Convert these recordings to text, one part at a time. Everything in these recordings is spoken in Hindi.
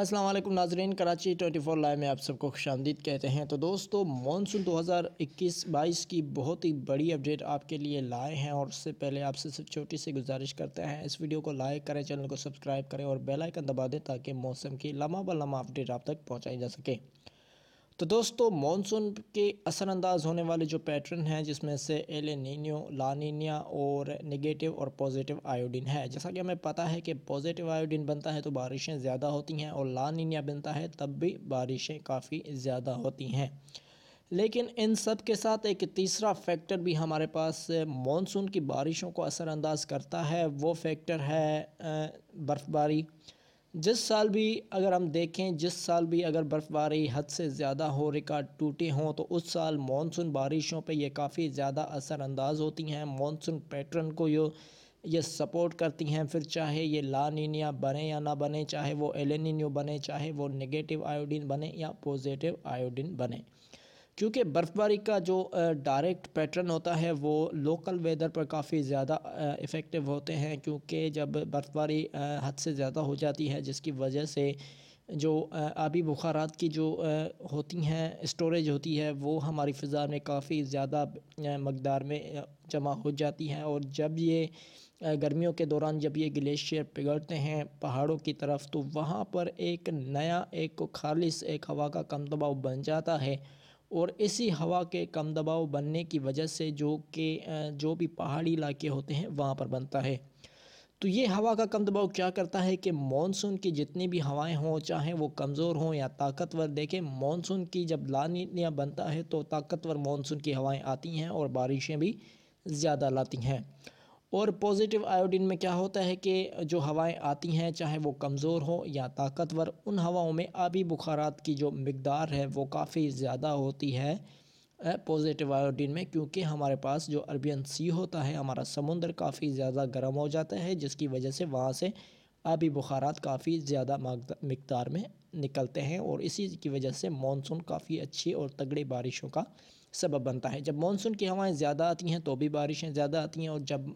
असलम नाजरीन कराची 24 लाइव में आप सबको खुश आमदीद कहते हैं तो दोस्तों मानसून 2021-22 की बहुत ही बड़ी अपडेट आपके लिए लाए हैं और उससे पहले आपसे सिर्फ छोटी सी गुजारिश करते हैं इस वीडियो को लाइक करें चैनल को सब्सक्राइब करें और बेल आइकन दबा दें ताकि मौसम की लम्हा ब लम्हा अपडेट आप तक पहुँचाई जा सके तो दोस्तों मॉनसून के असरअंदाज होने वाले जो पैटर्न हैं जिसमें से एल नीनियो लानिया और नेगेटिव और पॉजिटिव आयोडीन है जैसा कि हमें पता है कि पॉजिटिव आयोडीन बनता है तो बारिशें ज़्यादा होती हैं और लानिनिया बनता है तब भी बारिशें काफ़ी ज़्यादा होती हैं लेकिन इन सब के साथ एक तीसरा फैक्टर भी हमारे पास मानसून की बारिशों को असरअंदाज करता है वो फैक्टर है बर्फ़बारी जिस साल भी अगर हम देखें जिस साल भी अगर बर्फ़बारी हद से ज़्यादा हो रिकॉर्ड टूटे हों तो उस साल मानसून बारिशों पे ये काफ़ी ज़्यादा असरानंदाज होती हैं मानसून पैटर्न को यो ये सपोर्ट करती हैं फिर चाहे ये ला बने या ना बने चाहे वो एलिनियो बने चाहे वो नेगेटिव आयोडीन बने या पॉजिटिव आयोडीन बने क्योंकि बर्फ़बारी का जो डायरेक्ट पैटर्न होता है वो लोकल वेदर पर काफ़ी ज़्यादा इफ़ेक्टिव होते हैं क्योंकि जब बर्फ़बारी हद से ज़्यादा हो जाती है जिसकी वजह से जो आबी बुखारात की जो होती हैं स्टोरेज होती है वो हमारी फ़िज़ा में काफ़ी ज़्यादा मकदार में जमा हो जाती है और जब ये गर्मियों के दौरान जब ये ग्लेशियर पिघलते हैं पहाड़ों की तरफ तो वहाँ पर एक नया एक खालिश एक हवा का कम दबाव बन जाता है और इसी हवा के कम दबाव बनने की वजह से जो के जो भी पहाड़ी इलाके होते हैं वहाँ पर बनता है तो ये हवा का कम दबाव क्या करता है कि मॉनसून की जितनी भी हवाएं हों चाहे वो कमज़ोर हों या ताकतवर देखें मॉनसून की जब लानिया बनता है तो ताकतवर मॉनसून की हवाएं आती हैं और बारिशें भी ज़्यादा लाती हैं और पॉजिटिव आयोडीन में क्या होता है कि जो हवाएं आती हैं चाहे वो कमज़ोर हो या ताकतवर उन हवाओं में आबी बुखारात की जो मकदार है वो काफ़ी ज़्यादा होती है पॉजिटिव आयोडीन में क्योंकि हमारे पास जो अरबियन सी होता है हमारा समुंदर काफ़ी ज़्यादा गर्म हो जाता है जिसकी वजह से वहाँ से आबी बुखारात काफ़ी ज़्यादा मकदार में निकलते हैं और इसी की वजह से मानसून काफ़ी अच्छी और तगड़ी बारिशों का सबब बनता है जब मानसून की हवाएं ज़्यादा आती हैं तो भी बारिशें ज़्यादा आती हैं और जब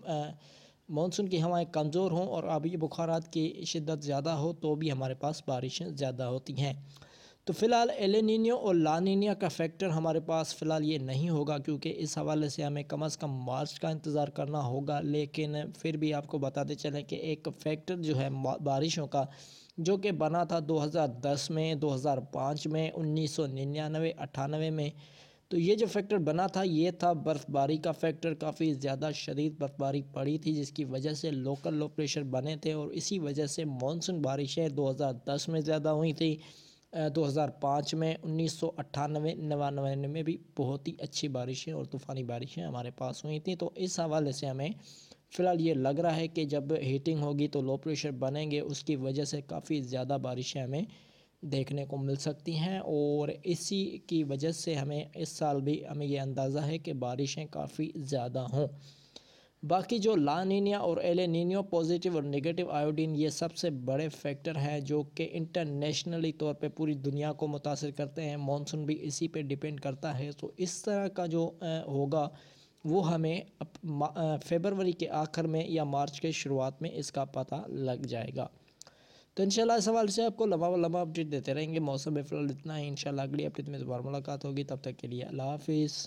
मानसून की हवाएं कमज़ोर हों और आबी बुखारात की शिद्दत ज़्यादा हो तो भी हमारे पास बारिशें ज़्यादा होती हैं तो फ़िलहाल एलिनियो और लानिनिया का फैक्टर हमारे पास फ़िलहाल ये नहीं होगा क्योंकि इस हवाले से हमें कम अज़ कम मार्च का इंतज़ार करना होगा लेकिन फिर भी आपको बताते चलें कि एक फैक्टर जो है बारिशों का जो कि बना था 2010 में 2005 में उन्नीस सौ निन्यानवे अट्ठानवे में तो ये जो फैक्टर बना था ये था बर्फ़बारी का फैक्टर काफ़ी ज़्यादा शदीद बर्फ़बारी पड़ी थी जिसकी वजह से लोकल लो प्रेशर बने थे और इसी वजह से मानसून बारिशें 2010 में ज़्यादा हुई थी 2005 में उन्नीस सौ अट्ठानवे नवानवे में भी बहुत ही अच्छी बारिशें और तूफ़ानी बारिशें हमारे पास हुई थी तो इस हवाले से हमें फ़िलहाल ये लग रहा है कि जब हीटिंग होगी तो लो प्रेशर बनेंगे उसकी वजह से काफ़ी ज़्यादा बारिशें हमें देखने को मिल सकती हैं और इसी की वजह से हमें इस साल भी हमें ये अंदाज़ा है कि बारिशें काफ़ी ज़्यादा हों बाकी जो लानिनिया और एल पॉजिटिव और नेगेटिव आयोडीन ये सबसे बड़े फैक्टर हैं जो कि इंटरनेशनली तौर पे पूरी दुनिया को मुतासर करते हैं मॉनसून भी इसी पे डिपेंड करता है तो इस तरह का जो होगा वो हमें फेबरवरी के आखिर में या मार्च के शुरुआत में इसका पता लग जाएगा तो इंशाल्लाह इस हवाले से आपको लम्बा लम्बा अपडेट देते रहेंगे मौसम में फिलहाल इतना ही इंशाल्लाह अगली अपडेट में दोबारा मुलाकात होगी तब तक के लिए अल्लाह हाफिज़